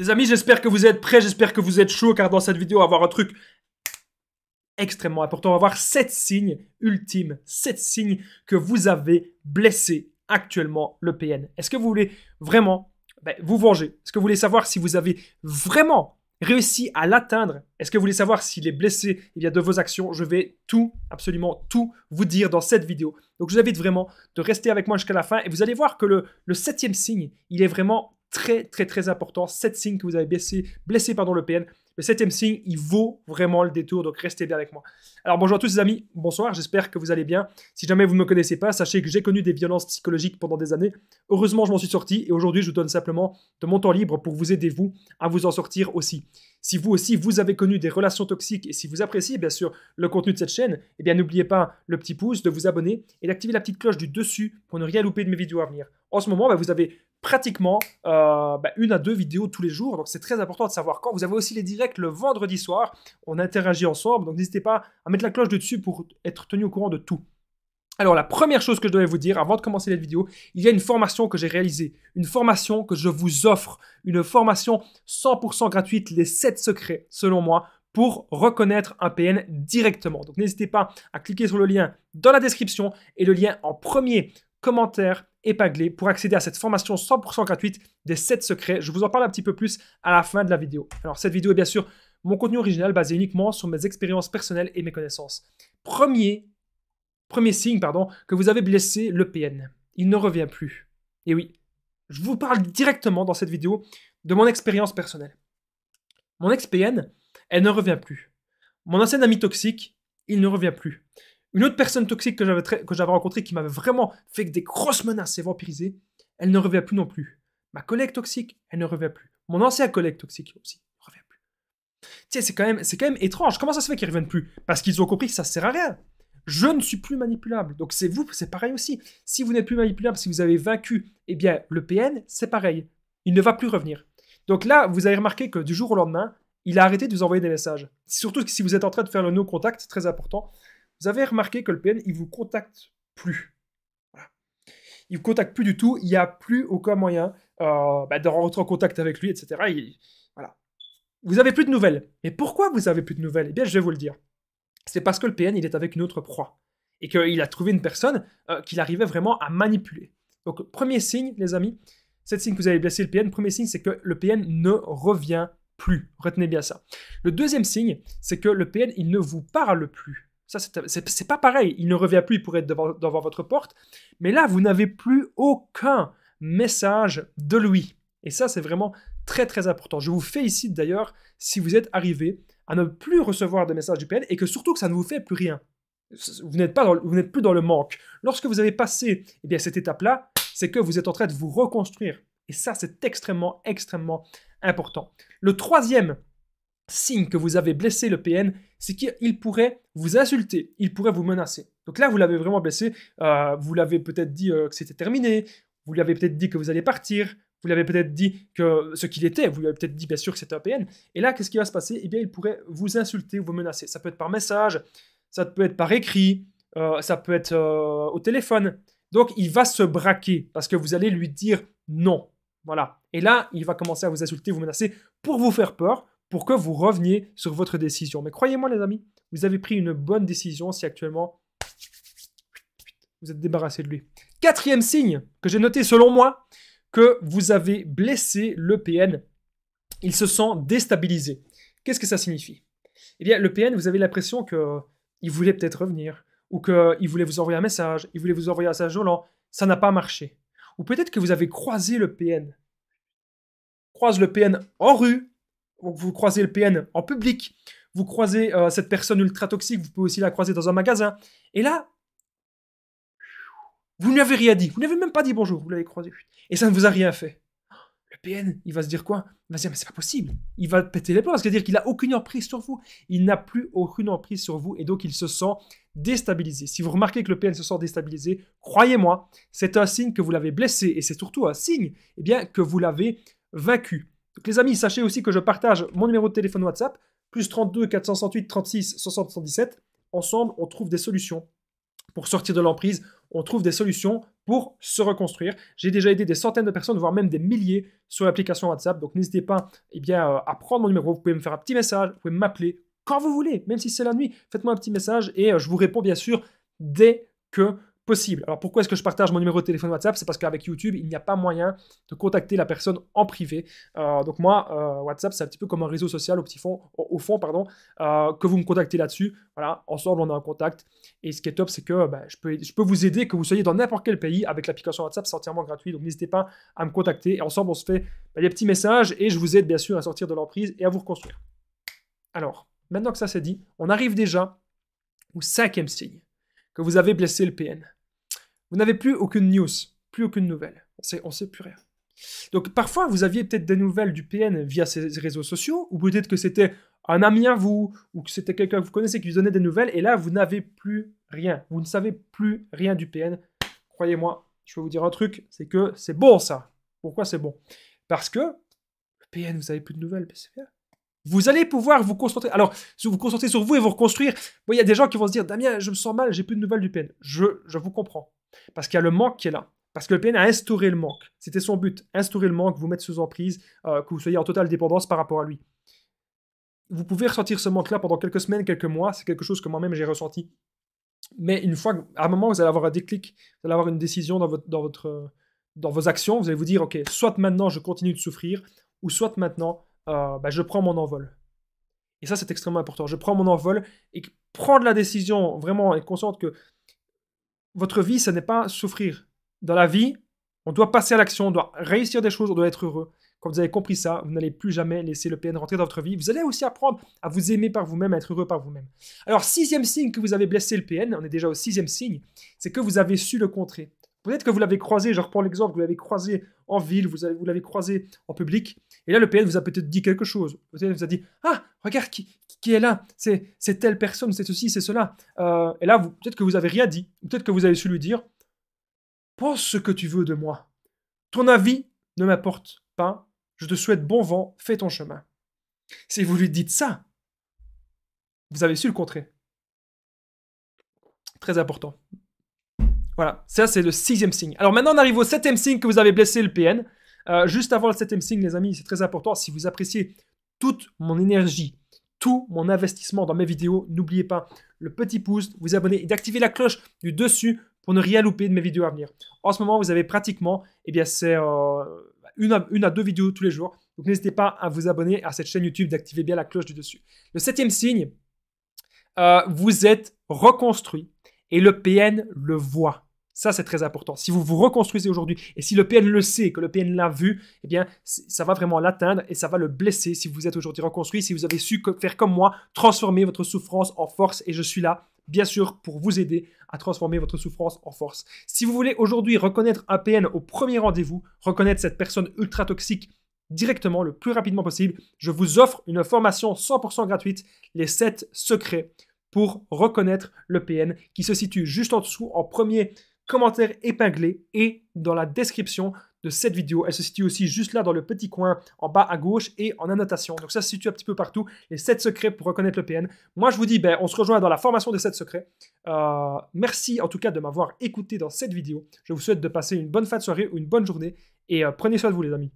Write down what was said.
Les amis, j'espère que vous êtes prêts, j'espère que vous êtes chauds, car dans cette vidéo, on va voir un truc extrêmement important. On va voir sept signes ultimes, sept signes que vous avez blessé actuellement le PN. Est-ce que vous voulez vraiment ben, vous venger Est-ce que vous voulez savoir si vous avez vraiment réussi à l'atteindre Est-ce que vous voulez savoir s'il est blessé eh de vos actions Je vais tout, absolument tout vous dire dans cette vidéo. Donc je vous invite vraiment de rester avec moi jusqu'à la fin et vous allez voir que le, le septième signe, il est vraiment très, très, très important. 7 signes que vous avez blessé, blessé pardon, le PN. Le septième signe, il vaut vraiment le détour, donc restez bien avec moi. Alors bonjour à tous les amis, bonsoir, j'espère que vous allez bien. Si jamais vous ne me connaissez pas, sachez que j'ai connu des violences psychologiques pendant des années. Heureusement, je m'en suis sorti et aujourd'hui, je vous donne simplement de mon temps libre pour vous aider, vous, à vous en sortir aussi. Si vous aussi, vous avez connu des relations toxiques et si vous appréciez bien sûr le contenu de cette chaîne, eh bien n'oubliez pas le petit pouce, de vous abonner et d'activer la petite cloche du dessus pour ne rien louper de mes vidéos à venir. En ce moment, bah, vous avez pratiquement euh, bah, une à deux vidéos tous les jours. Donc c'est très important de savoir quand. Vous avez aussi les directs le vendredi soir. On interagit ensemble. Donc n'hésitez pas à mettre la cloche dessus pour être tenu au courant de tout. Alors la première chose que je devais vous dire avant de commencer cette vidéo, il y a une formation que j'ai réalisée, une formation que je vous offre, une formation 100% gratuite, les 7 secrets selon moi pour reconnaître un PN directement. Donc n'hésitez pas à cliquer sur le lien dans la description et le lien en premier commentaires épinglés pour accéder à cette formation 100% gratuite des 7 secrets. Je vous en parle un petit peu plus à la fin de la vidéo. Alors cette vidéo est bien sûr mon contenu original basé uniquement sur mes expériences personnelles et mes connaissances. Premier, premier signe pardon, que vous avez blessé le PN. Il ne revient plus. Et oui, je vous parle directement dans cette vidéo de mon expérience personnelle. Mon ex-PN, elle ne revient plus. Mon ancien ami toxique, il ne revient plus. Une autre personne toxique que j'avais, rencontrée qui m'avait vraiment fait des grosses menaces et vampirisé, elle ne revient plus non plus. Ma collègue toxique, elle ne revient plus. Mon ancien collègue toxique aussi ne revient plus. Tiens, c'est quand même, c'est quand même étrange. Comment ça se fait qu'ils reviennent plus Parce qu'ils ont compris que ça ne sert à rien. Je ne suis plus manipulable. Donc c'est vous, c'est pareil aussi. Si vous n'êtes plus manipulable, si vous avez vaincu, eh bien le PN, c'est pareil. Il ne va plus revenir. Donc là, vous avez remarqué que du jour au lendemain, il a arrêté de vous envoyer des messages. Surtout si vous êtes en train de faire le no contact, c'est très important. Vous avez remarqué que le PN, il vous contacte plus. Il Il vous contacte plus du tout. Il n'y a plus aucun moyen euh, bah, de rentrer en contact avec lui, etc. voilà. Vous n'avez plus de nouvelles. Mais pourquoi vous avez plus de nouvelles Eh bien, je vais vous le dire. C'est parce que le PN, il est avec une autre proie et qu'il a trouvé une personne euh, qu'il arrivait vraiment à manipuler. Donc, premier signe, les amis, cette signe que vous avez blessé le PN. Premier signe, c'est que le PN ne revient plus. Retenez bien ça. Le deuxième signe, c'est que le PN, il ne vous parle plus. Ça, c'est pas pareil. Il ne revient plus, il pourrait être devant, votre porte. Mais là, vous n'avez plus aucun message de lui. Et ça, c'est vraiment très très important. Je vous félicite d'ailleurs si vous êtes arrivé à ne plus recevoir de messages du PN et que surtout que ça ne vous fait plus rien. Vous n'êtes pas, vous n'êtes plus dans le manque. Lorsque vous avez passé eh bien cette étape-là, c'est que vous êtes en train de vous reconstruire. Et ça, c'est extrêmement extrêmement important. Le troisième signe que vous avez blessé le PN, c'est qu'il pourrait vous insulter, il pourrait vous menacer. Donc là, vous l'avez vraiment blessé, euh, vous l'avez peut-être dit euh, que c'était terminé, vous lui avez peut-être dit que vous allez partir, vous lui avez peut-être dit que ce qu'il était, vous lui avez peut-être dit bien sûr que c'était un PN. Et là, qu'est-ce qui va se passer Eh bien, il pourrait vous insulter, vous menacer. Ça peut être par message, ça peut être par écrit, euh, ça peut être au téléphone. Donc, il va se braquer parce que vous allez lui dire non. Voilà. Et là, il va commencer à vous insulter, vous menacer pour vous faire peur, pour que vous reveniez sur votre décision. Mais croyez-moi les amis, vous avez pris une bonne décision si actuellement vous êtes débarrassé de lui. Quatrième signe que j'ai noté selon moi, que vous avez blessé le PN. Il se sent déstabilisé. Qu'est-ce que ça signifie Eh bien, le PN, vous avez l'impression qu'il euh, voulait peut-être revenir, ou qu'il euh, voulait vous envoyer un message, il voulait vous envoyer un message violent, ça n'a pas marché. Ou peut-être que vous avez croisé le PN. Croise le PN en rue, vous croisez le PN en public, vous croisez euh, cette personne ultra toxique, vous pouvez aussi la croiser dans un magasin. Et là, vous ne avez rien dit, vous n'avez même pas dit bonjour, vous l'avez croisé. Et ça ne vous a rien fait. Le PN, il va se dire quoi Il va se dire, mais c'est pas possible. Il va péter les plans, c'est-à-dire qu'il n'a aucune emprise sur vous. Il n'a plus aucune emprise sur vous et donc il se sent déstabilisé. Si vous remarquez que le PN se sent déstabilisé, croyez-moi, c'est un signe que vous l'avez blessé et c'est surtout un signe eh bien, que vous l'avez vaincu les amis, sachez aussi que je partage mon numéro de téléphone WhatsApp, plus 32 468 36 77. Ensemble, on trouve des solutions pour sortir de l'emprise, on trouve des solutions pour se reconstruire. J'ai déjà aidé des centaines de personnes, voire même des milliers sur l'application WhatsApp. Donc n'hésitez pas eh bien, euh, à prendre mon numéro. Vous pouvez me faire un petit message, vous pouvez m'appeler quand vous voulez, même si c'est la nuit. Faites-moi un petit message et euh, je vous réponds bien sûr dès que possible. Alors pourquoi est-ce que je partage mon numéro de téléphone WhatsApp C'est parce qu'avec YouTube, il n'y a pas moyen de contacter la personne en privé. Euh, donc moi, euh, WhatsApp, c'est un petit peu comme un réseau social au, petit fond, au, fond pardon, euh, que vous me contactez là-dessus. Voilà, ensemble, on a un contact. Et ce qui est top, c'est que ben, je, peux, je peux vous aider, que vous soyez dans n'importe quel pays avec l'application WhatsApp, c'est entièrement gratuit. Donc n'hésitez pas à me contacter. Et ensemble, on se fait ben, des petits messages et je vous aide bien sûr à sortir de l'emprise et à vous reconstruire. Alors, maintenant que ça c'est dit, on arrive déjà au cinquième signe que vous avez blessé le PN. Vous n'avez plus aucune news, plus aucune nouvelle. On ne on sait plus rien. Donc parfois, vous aviez peut-être des nouvelles du PN via ses réseaux sociaux, ou peut-être que c'était un ami à vous, ou que c'était quelqu'un que vous connaissez qui vous donnait des nouvelles, et là, vous n'avez plus rien. Vous ne savez plus rien du PN. Croyez-moi, je vais vous dire un truc, c'est que c'est bon ça. Pourquoi c'est bon Parce que le PN, vous n'avez plus de nouvelles, c'est vous allez pouvoir vous concentrer. Alors, si vous vous concentrez sur vous et vous reconstruire, il y a des gens qui vont se dire Damien, je me sens mal, j'ai plus de nouvelles du PN. Je, vous comprends. Parce qu'il y a le manque qui est là. Parce que le PN a instauré le manque. C'était son but instaurer le manque, vous mettre sous emprise, euh, que vous soyez en totale dépendance par rapport à lui. Vous pouvez ressentir ce manque-là pendant quelques semaines, quelques mois. C'est quelque chose que moi-même j'ai ressenti. Mais une fois, à un moment, vous allez avoir un déclic, vous allez avoir une décision dans, dans, votre, dans vos actions. Vous allez vous dire Ok, soit maintenant je continue de souffrir, ou soit maintenant euh, bah, je prends mon envol. Et ça, c'est extrêmement important. Je prends mon envol et prendre la décision, vraiment et consciente que votre vie, ce n'est pas souffrir. Dans la vie, on doit passer à l'action, on doit réussir des choses, on doit être heureux. Quand vous avez compris ça, vous n'allez plus jamais laisser le PN rentrer dans votre vie. Vous allez aussi apprendre à vous aimer par vous-même, à être heureux par vous-même. Alors, sixième signe que vous avez blessé le PN, on est déjà au sixième signe, c'est que vous avez su le contrer. Peut-être que vous l'avez croisé, je reprends l'exemple, vous l'avez croisé en ville, vous, vous l'avez croisé en public, et là le PN vous a peut-être dit quelque chose. Le PN vous a dit Ah, regarde qui, qui est là, c'est, telle personne, c'est ceci, c'est cela. Euh, et là, peut-être que vous avez rien dit, peut-être que vous avez su lui dire Pense ce que tu veux de moi. Ton avis ne m'importe pas. Je te souhaite bon vent, fais ton chemin. Si vous lui dites ça, vous avez su le contrer. Très important. Voilà, ça c'est le sixième signe. Alors maintenant on arrive au septième signe que vous avez blessé le PN. Euh, juste avant le septième signe, les amis, c'est très important. Si vous appréciez toute mon énergie, tout mon investissement dans mes vidéos, n'oubliez pas le petit pouce, vous abonner et d'activer la cloche du dessus pour ne rien louper de mes vidéos à venir. En ce moment, vous avez pratiquement, eh bien, c'est euh, une, à, deux vidéos tous les jours. Donc n'hésitez pas à vous abonner à cette chaîne YouTube, d'activer bien la cloche du dessus. Le septième signe, euh, vous êtes reconstruit et le PN le voit. Ça, c'est très important. Si vous vous reconstruisez aujourd'hui et si le PN le sait, que le PN l'a vu, eh bien, ça va vraiment l'atteindre et ça va le blesser si vous êtes aujourd'hui reconstruit, si vous avez su faire comme moi, transformer votre souffrance en force et je suis là bien sûr, pour vous aider à transformer votre souffrance en force. Si vous voulez aujourd'hui reconnaître un PN au premier rendez-vous, reconnaître cette personne ultra toxique directement, le plus rapidement possible, je vous offre une formation 100% gratuite, les 7 secrets pour reconnaître le PN qui se situe juste en dessous en premier commentaire épinglé et dans la description de cette vidéo. Elle se situe aussi juste là dans le petit coin en bas à gauche et en annotation. Donc ça se situe un petit peu partout. Les 7 secrets pour reconnaître le PN. Moi je vous dis, ben, on se rejoint dans la formation des 7 secrets. Euh, merci en tout cas de m'avoir écouté dans cette vidéo. Je vous souhaite de passer une bonne fin de soirée ou une bonne journée. Et euh, prenez soin de vous les amis.